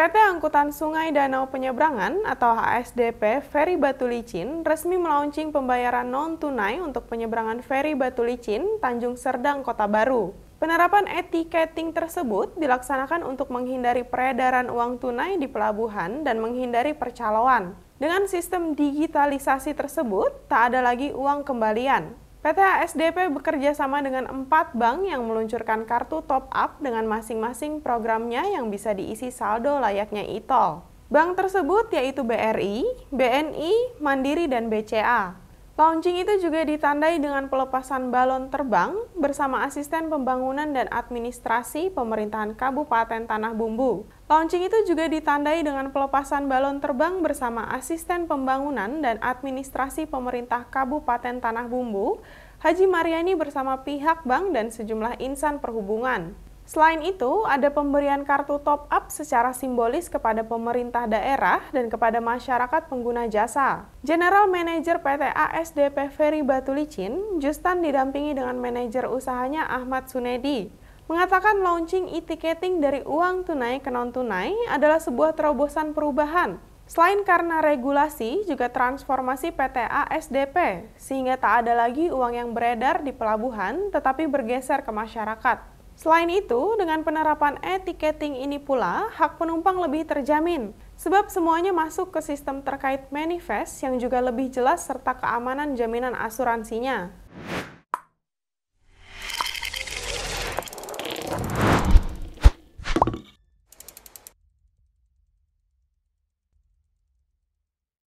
PT Angkutan Sungai Danau Penyeberangan atau HSDP Ferry Batu Licin resmi melaunching pembayaran non-tunai untuk penyeberangan Ferry Batu Licin, Tanjung Serdang, Kota Baru. Penerapan etiketing tersebut dilaksanakan untuk menghindari peredaran uang tunai di pelabuhan dan menghindari percaloan. Dengan sistem digitalisasi tersebut, tak ada lagi uang kembalian. PT ASDP bekerja sama dengan empat bank yang meluncurkan kartu top up dengan masing-masing programnya yang bisa diisi saldo layaknya e-tol. Bank tersebut yaitu BRI, BNI, Mandiri, dan BCA. Launching itu juga ditandai dengan pelepasan balon terbang bersama asisten pembangunan dan administrasi pemerintahan Kabupaten Tanah Bumbu. Launching itu juga ditandai dengan pelepasan balon terbang bersama asisten pembangunan dan administrasi pemerintah Kabupaten Tanah Bumbu, Haji Mariani bersama pihak bank dan sejumlah insan perhubungan. Selain itu, ada pemberian kartu top up secara simbolis kepada pemerintah daerah dan kepada masyarakat pengguna jasa. General Manager PT ASDP Ferry Batulicin, Justan didampingi dengan manajer usahanya Ahmad Sunedi, mengatakan launching e-ticketing dari uang tunai ke non-tunai adalah sebuah terobosan perubahan Selain karena regulasi, juga transformasi PT ASDP, sehingga tak ada lagi uang yang beredar di pelabuhan tetapi bergeser ke masyarakat. Selain itu, dengan penerapan etiketing ini pula, hak penumpang lebih terjamin, sebab semuanya masuk ke sistem terkait manifest yang juga lebih jelas serta keamanan jaminan asuransinya.